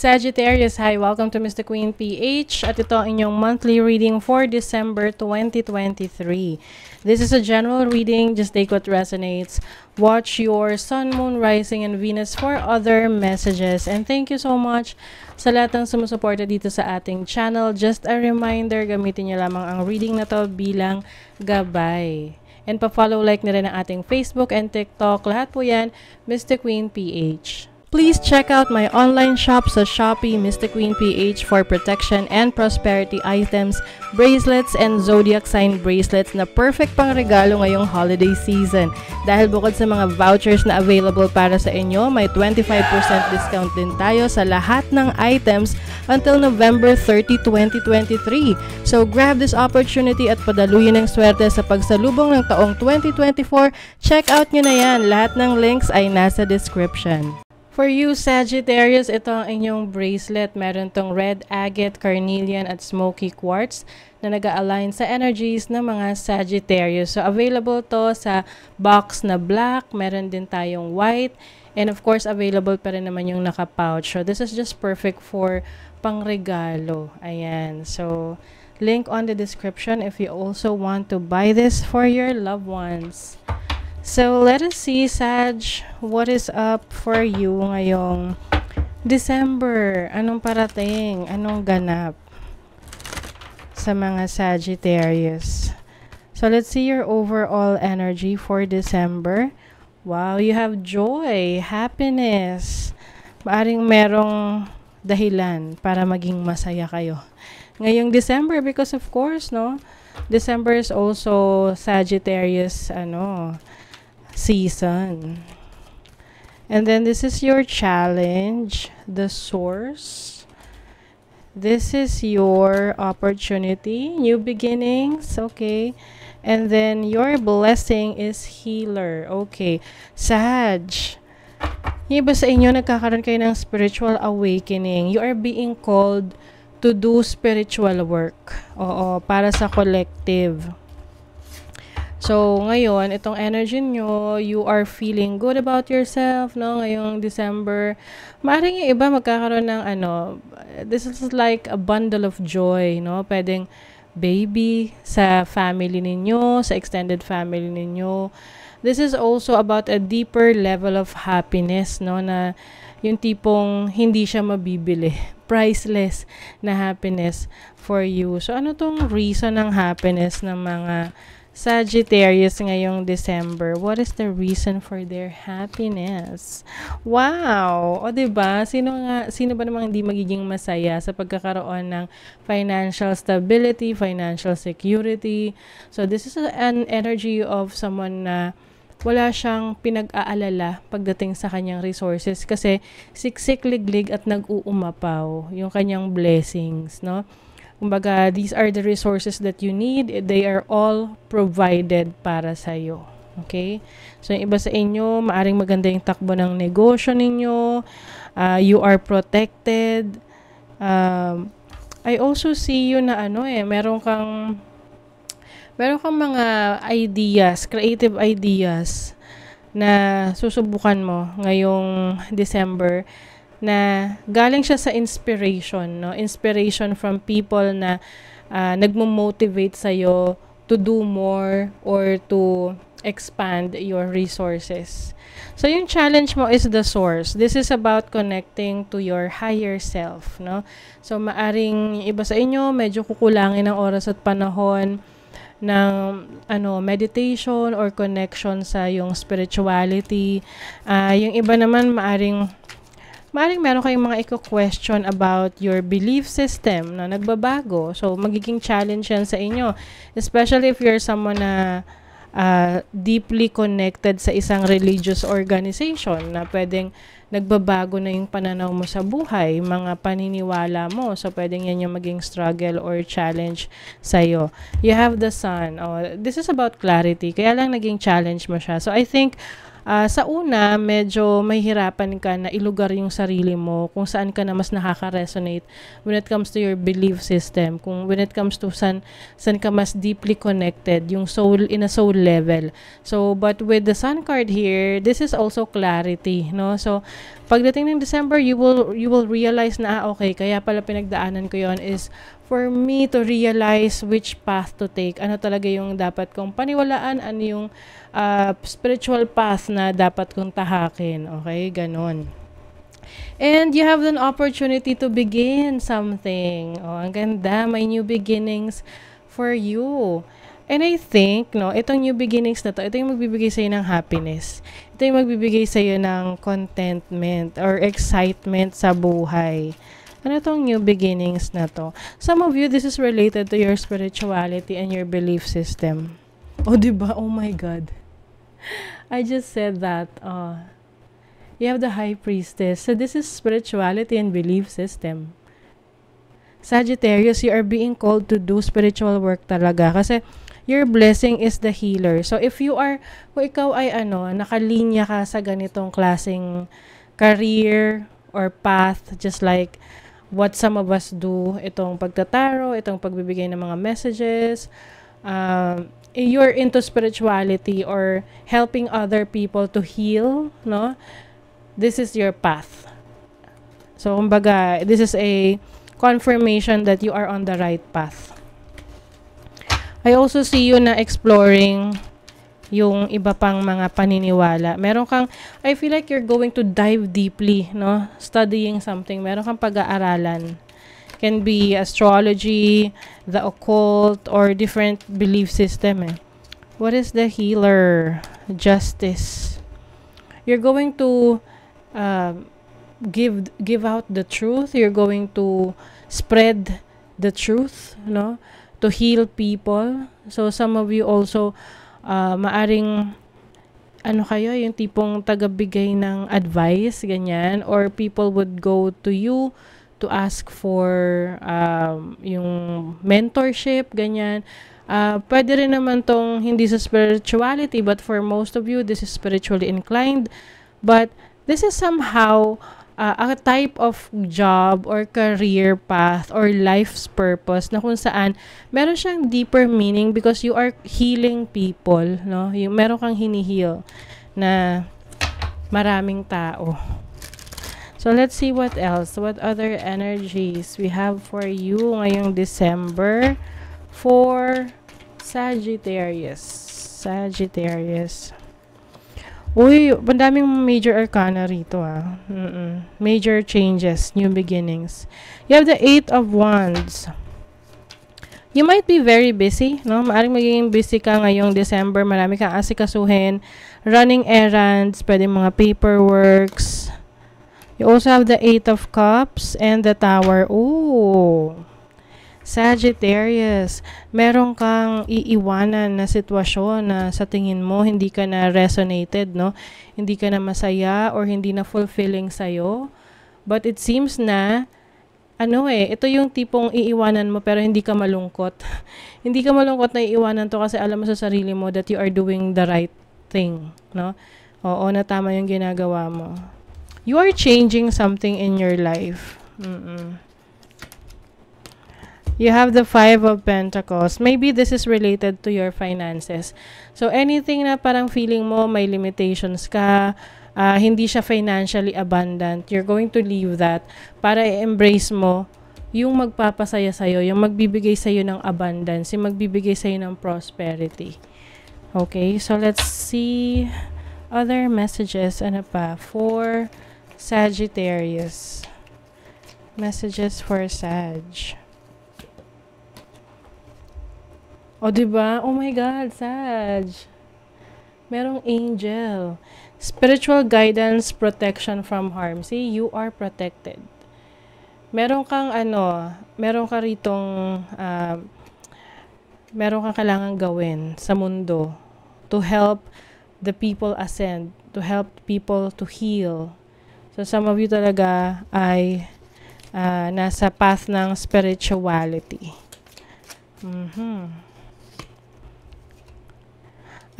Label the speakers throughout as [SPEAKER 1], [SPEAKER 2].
[SPEAKER 1] Sagittarius, hi! Welcome to Mr. Queen PH at ito ang inyong monthly reading for December 2023. This is a general reading. Just take what resonates. Watch your Sun, Moon, Rising, and Venus for other messages. And thank you so much sa lahat ng sumusuporta dito sa ating channel. Just a reminder, gamitin niyo lamang ang reading na to bilang gabay. And pa-follow like na rin ang ating Facebook and TikTok. Lahat po yan, Mr. Queen PH. Please check out my online shop sa Shopee Mystic Queen PH for protection and prosperity items, bracelets, and zodiac sign bracelets na perfect pang regalo ngayong holiday season. Dahil bukod sa mga vouchers na available para sa inyo, may 25% discount din tayo sa lahat ng items until November 30, 2023. So grab this opportunity at padaluyin ng swerte sa pagsalubong ng taong 2024. Check out nyo na yan. Lahat ng links ay nasa description. For you, Sagittarius, ito ang inyong bracelet. Meron tong red agate, carnelian, at smoky quartz na nag align sa energies ng mga Sagittarius. So, available to sa box na black. Meron din tayong white. And of course, available pa rin naman yung naka-pouch. So, this is just perfect for pangregalo. Ayan. So, link on the description if you also want to buy this for your loved ones. So, let us see, Sag, what is up for you ngayong December? Anong parating? Anong ganap sa mga Sagittarius? So, let's see your overall energy for December. Wow, you have joy, happiness. Maaring merong dahilan para maging masaya kayo. Ngayong December, because of course, no? December is also Sagittarius, ano, season. And then this is your challenge, the source. This is your opportunity, new beginnings, okay? And then your blessing is healer, okay? Saj, yung iba sa inyo nagkakaroon kayo ng spiritual awakening. You are being called to do spiritual work. Oo, para sa collective. So, ngayon, itong energy nyo, you are feeling good about yourself, no? Ngayong December. Maaring yung iba magkakaroon ng, ano, this is like a bundle of joy, no? Pwedeng baby sa family ninyo, sa extended family ninyo. This is also about a deeper level of happiness, no? Na yung tipong hindi siya mabibili. Priceless na happiness for you. So, ano tong reason ng happiness ng mga Sagittarius ngayong December, what is the reason for their happiness? Wow! O ba diba? sino, nga, sino ba namang hindi magiging masaya sa pagkakaroon ng financial stability, financial security? So this is an energy of someone na wala siyang pinag-aalala pagdating sa kanyang resources kasi siksik liglig at nag-uumapaw yung kanyang blessings, no? Kumbaga, these are the resources that you need. They are all provided para sa iyo. Okay? So, yung iba sa inyo, maaring maganda yung takbo ng negosyo ninyo. Uh, you are protected. Um, I also see you na ano eh, meron kang meron kang mga ideas, creative ideas na susubukan mo ngayong December na galing siya sa inspiration, no? Inspiration from people na uh, nagmo-motivate sa iyo to do more or to expand your resources. So yung challenge mo is the source. This is about connecting to your higher self, no? So maaring iba sa inyo medyo kukulangin ng oras at panahon ng ano meditation or connection sa yung spirituality. Uh, yung iba naman maaring maaaring meron kayong mga i-question about your belief system na nagbabago. So, magiging challenge yan sa inyo. Especially if you're someone na uh, deeply connected sa isang religious organization na pwedeng nagbabago na yung pananaw mo sa buhay, mga paniniwala mo. So, pwedeng yan yung maging struggle or challenge sa'yo. You have the sun. Oh, this is about clarity. Kaya lang naging challenge mo siya. So, I think uh, sa una, medyo mahihirapan ka na ilugar yung sarili mo kung saan ka na mas nakaka-resonate when it comes to your belief system. Kung when it comes to san, san ka mas deeply connected, yung soul, in a soul level. So, but with the sun card here, this is also clarity, no? So, pagdating ng December, you will, you will realize na, ah, okay, kaya pala pinagdaanan ko yon is for me to realize which path to take. Ano talaga yung dapat kong paniwalaan, ano yung uh, spiritual path na dapat kong tahakin. Okay, ganon. And you have an opportunity to begin something. Oh, ang ganda, may new beginnings for you. And I think, no, itong new beginnings na to, ito yung magbibigay sa'yo ng happiness. Ito yung magbibigay sa'yo ng contentment or excitement sa buhay. Ano tong new beginnings na to? Some of you, this is related to your spirituality and your belief system. Oh, di ba? Oh my God. I just said that. Uh, you have the high priestess. So this is spirituality and belief system. Sagittarius, you are being called to do spiritual work talaga kasi your blessing is the healer. So if you are, kung ikaw ay ano, nakalinya ka sa ganitong klasing career or path, just like what some of us do, itong pagtataro, itong pagbibigay ng mga messages, um, you're into spirituality or helping other people to heal, no? This is your path. So, kumbaga, this is a confirmation that you are on the right path. I also see you na exploring yung iba pang mga paniniwala. Meron kang, I feel like you're going to dive deeply, no? Studying something. Meron kang pag-aaralan. Can be astrology, the occult, or different belief system, eh. What is the healer? Justice. You're going to uh, give give out the truth. You're going to spread the truth, no? To heal people. So some of you also uh, maaring ano kayo, yung tipong tagabigay ng advice, ganyan, or people would go to you to ask for um, yung mentorship, ganyan. Uh, pwede rin naman tong hindi sa spirituality, but for most of you, this is spiritually inclined. But this is somehow uh, a type of job or career path or life's purpose na kung saan meron siyang deeper meaning because you are healing people, no? Yung meron kang hinihil na maraming tao. So let's see what else, what other energies we have for you ngayong December for Sagittarius. Sagittarius. Uy, bandaming major arcana rito ah. Mm-mm. Major changes, new beginnings. You have the Eight of Wands. You might be very busy, no? Maaring magiging busy ka ngayong December. Marami kang asikasuhin. Running errands, pwede mga paperworks. You also have the Eight of Cups and the Tower. Ooh. Sagittarius, meron kang iiwanan na sitwasyon na sa tingin mo hindi ka na resonated, no? Hindi ka na masaya or hindi na fulfilling sa'yo. But it seems na, ano eh, ito yung tipong iiwanan mo pero hindi ka malungkot. hindi ka malungkot na iiwanan to kasi alam mo sa sarili mo that you are doing the right thing, no? Oo, na tama yung ginagawa mo. You are changing something in your life. Mm-mm you have the Five of Pentacles. Maybe this is related to your finances. So, anything na parang feeling mo may limitations ka, uh, hindi siya financially abundant, you're going to leave that para i-embrace mo yung magpapasaya sa'yo, yung magbibigay sa'yo ng abundance, yung magbibigay sa'yo ng prosperity. Okay, so let's see other messages. Ano pa? For Sagittarius. Messages for Sag. O, oh, diba? Oh my God, Saj. Merong angel. Spiritual guidance, protection from harm. See, you are protected. Meron kang ano, meron ka ritong, uh, meron kang kailangan gawin sa mundo to help the people ascend, to help people to heal. So, some of you talaga ay uh, nasa path ng spirituality. Mm-hmm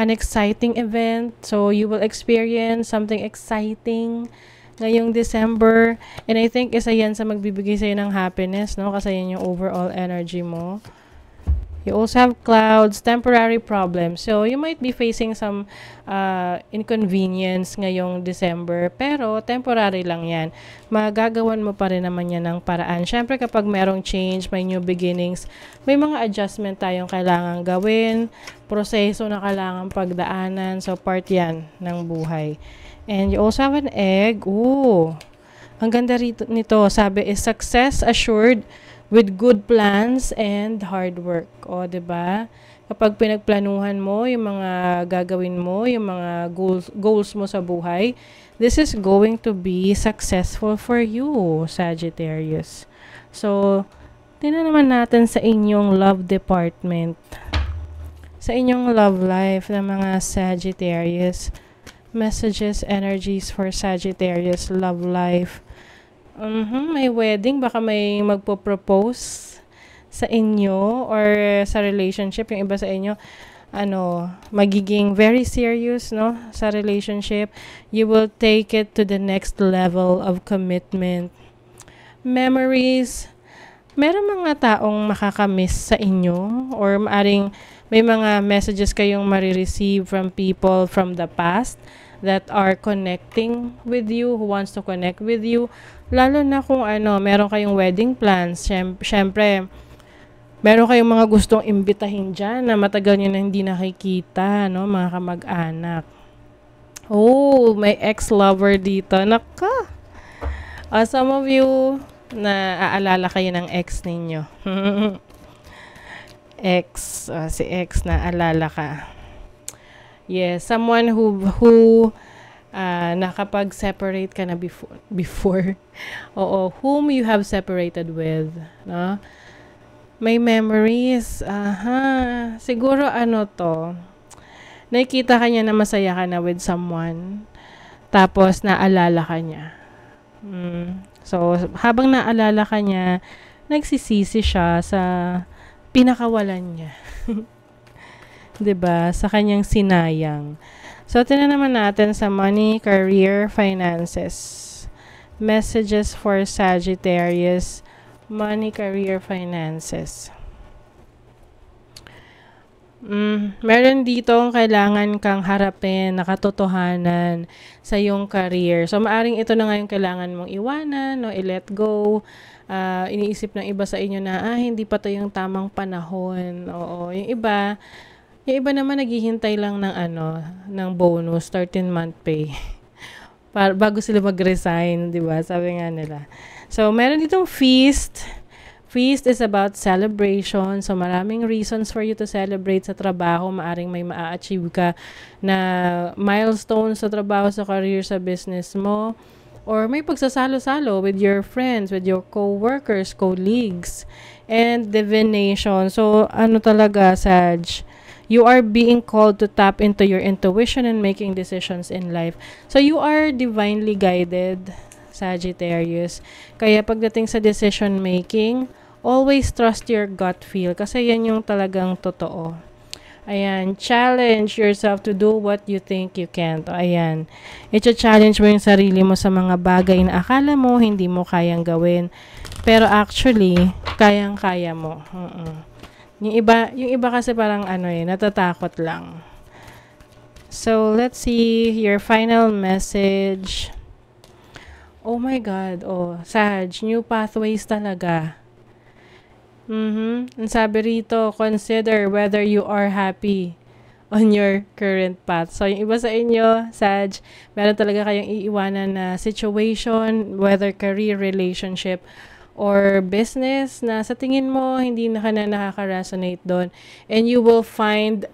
[SPEAKER 1] an exciting event. So you will experience something exciting ngayong December. And I think isa yan sa magbibigay sa'yo ng happiness, no? Kasi yan yung overall energy mo. You also have clouds, temporary problems. So, you might be facing some uh, inconvenience ngayong December, pero temporary lang yan. Magagawan mo pa rin naman yan ng paraan. Siyempre, kapag merong change, may new beginnings, may mga adjustment tayong kailangan gawin, proseso na kailangan pagdaanan. So, part yan ng buhay. And you also have an egg. Ooh! Ang ganda rito, nito. Sabi is success assured with good plans and hard work. O, ba? Diba? Kapag pinagplanuhan mo yung mga gagawin mo, yung mga goals, goals mo sa buhay, this is going to be successful for you, Sagittarius. So, tingnan naman natin sa inyong love department. Sa inyong love life ng mga Sagittarius. Messages, energies for Sagittarius love life Mm-hmm, may wedding, baka may magpo-propose sa inyo or sa relationship, yung iba sa inyo, ano, magiging very serious, no, sa relationship. You will take it to the next level of commitment. Memories, meron mga taong makakamiss sa inyo or maaring may mga messages kayong marireceive from people from the past that are connecting with you, who wants to connect with you. Lalo na kung ano, meron kayong wedding plans, syempre, meron kayong mga gustong imbitahin dyan na matagal nyo na hindi nakikita, no, mga kamag-anak. Oh, may ex-lover dito. Naka! Uh, some of you, na aalala kayo ng ex ninyo. ex, uh, si ex na alala ka. Yes, someone who who uh, nakapag-separate ka na before, before. Oo, whom you have separated with, no? May memories. Aha. Siguro ano to, nakikita ka niya na masaya ka na with someone, tapos naalala ka niya. Mm. So, habang naalala ka niya, nagsisisi siya sa pinakawalan niya. 'Di ba? Sa kanyang sinayang. So, ito naman natin sa money, career, finances. Messages for Sagittarius, money, career, finances. Mm, meron dito ang kailangan kang harapin, nakatotohanan sa iyong career. So, maaring ito na nga kailangan mong iwanan, no, i-let go. Uh, iniisip ng iba sa inyo na, ah, hindi pa to yung tamang panahon. Oo, yung iba, yung iba naman naghihintay lang ng ano, ng bonus, 13 month pay. Para, bago sila mag-resign, di ba? Sabi nga nila. So, meron ditong feast. Feast is about celebration. So, maraming reasons for you to celebrate sa trabaho. Maaring may ma achieve ka na milestones sa trabaho, sa career, sa business mo. Or may pagsasalo-salo with your friends, with your co-workers, colleagues. And divination. So, ano talaga, Saj? you are being called to tap into your intuition and making decisions in life. So you are divinely guided, Sagittarius. Kaya pagdating sa decision making, always trust your gut feel kasi yan yung talagang totoo. Ayan, challenge yourself to do what you think you can't. Ayan, ito-challenge mo yung sarili mo sa mga bagay na akala mo hindi mo kayang gawin. Pero actually, kayang-kaya mo. Uh-uh. Yung iba, yung iba kasi parang ano eh, natatakot lang. So, let's see your final message. Oh my God. Oh, Saj, new pathways talaga. Mm-hmm. Ang sabi rito, consider whether you are happy on your current path. So, yung iba sa inyo, Saj, meron talaga kayong iiwanan na situation, whether career, relationship, or business na sa tingin mo hindi na ka na nakaka-resonate doon and you will find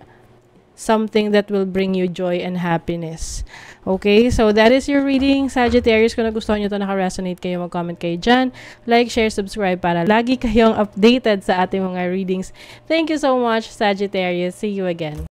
[SPEAKER 1] something that will bring you joy and happiness. Okay? So, that is your reading, Sagittarius. Kung nagustuhan nyo to naka-resonate kayo, mag-comment kayo dyan. Like, share, subscribe para lagi kayong updated sa ating mga readings. Thank you so much, Sagittarius. See you again.